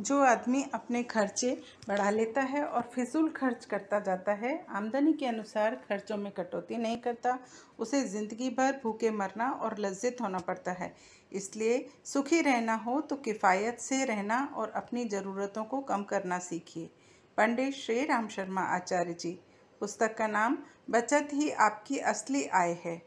जो आदमी अपने खर्चे बढ़ा लेता है और फिजूल खर्च करता जाता है आमदनी के अनुसार खर्चों में कटौती नहीं करता उसे ज़िंदगी भर भूखे मरना और लज्जित होना पड़ता है इसलिए सुखी रहना हो तो किफ़ायत से रहना और अपनी ज़रूरतों को कम करना सीखिए पंडित श्री राम शर्मा आचार्य जी पुस्तक का नाम बचत ही आपकी असली आय है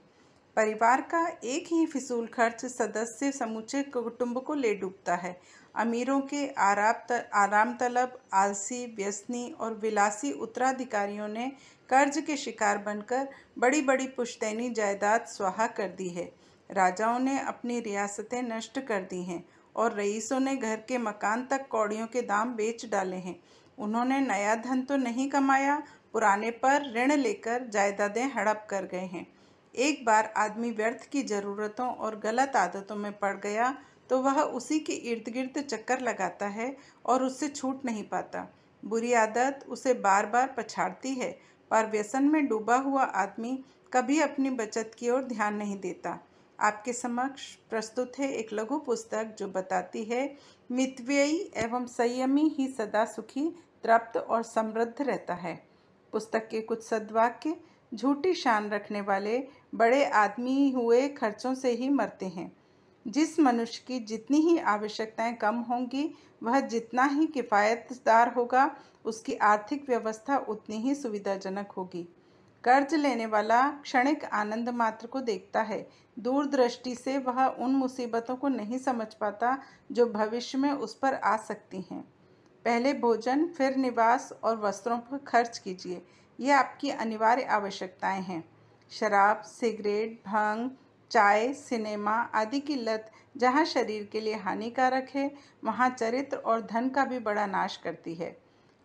परिवार का एक ही फिजूल खर्च सदस्य समूचे कुटुंब को ले डूबता है अमीरों के आराम त, आराम तलब आलसी व्यसनी और विलासी उत्तराधिकारियों ने कर्ज के शिकार बनकर बड़ी बड़ी पुश्तैनी जायदाद स्वाहा कर दी है राजाओं ने अपनी रियासतें नष्ट कर दी हैं और रईसों ने घर के मकान तक कौड़ियों के दाम बेच डाले हैं उन्होंने नया धन तो नहीं कमाया पुराने पर ऋण लेकर जायदादें हड़प कर गए हैं एक बार आदमी व्यर्थ की ज़रूरतों और गलत आदतों में पड़ गया तो वह उसी के इर्द गिर्द चक्कर लगाता है और उससे छूट नहीं पाता बुरी आदत उसे बार बार पछाड़ती है पर व्यसन में डूबा हुआ आदमी कभी अपनी बचत की ओर ध्यान नहीं देता आपके समक्ष प्रस्तुत है एक लघु पुस्तक जो बताती है मितव्ययी एवं संयमी ही सदा सुखी तृप्त और समृद्ध रहता है पुस्तक के कुछ सद्वाक्य झूठी शान रखने वाले बड़े आदमी हुए खर्चों से ही मरते हैं जिस मनुष्य की जितनी ही आवश्यकताएं कम होंगी वह जितना ही किफ़ायतदार होगा उसकी आर्थिक व्यवस्था उतनी ही सुविधाजनक होगी कर्ज लेने वाला क्षणिक आनंद मात्र को देखता है दूरदृष्टि से वह उन मुसीबतों को नहीं समझ पाता जो भविष्य में उस पर आ सकती हैं पहले भोजन फिर निवास और वस्त्रों पर खर्च कीजिए ये आपकी अनिवार्य आवश्यकताएं हैं शराब सिगरेट भांग चाय सिनेमा आदि की लत जहाँ शरीर के लिए हानिकारक है वहाँ चरित्र और धन का भी बड़ा नाश करती है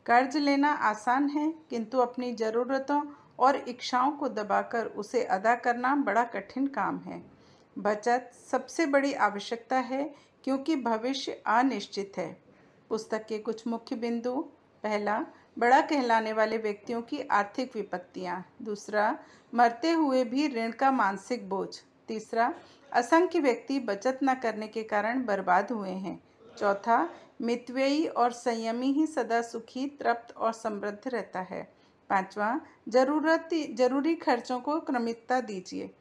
कर्ज लेना आसान है किंतु अपनी ज़रूरतों और इच्छाओं को दबाकर उसे अदा करना बड़ा कठिन काम है बचत सबसे बड़ी आवश्यकता है क्योंकि भविष्य अनिश्चित है पुस्तक के कुछ मुख्य बिंदु पहला बड़ा कहलाने वाले व्यक्तियों की आर्थिक विपत्तियाँ दूसरा मरते हुए भी ऋण का मानसिक बोझ तीसरा असंख्य व्यक्ति बचत न करने के कारण बर्बाद हुए हैं चौथा मितव्ययी और संयमी ही सदा सुखी तृप्त और समृद्ध रहता है पांचवा जरूरत जरूरी खर्चों को क्रमिकता दीजिए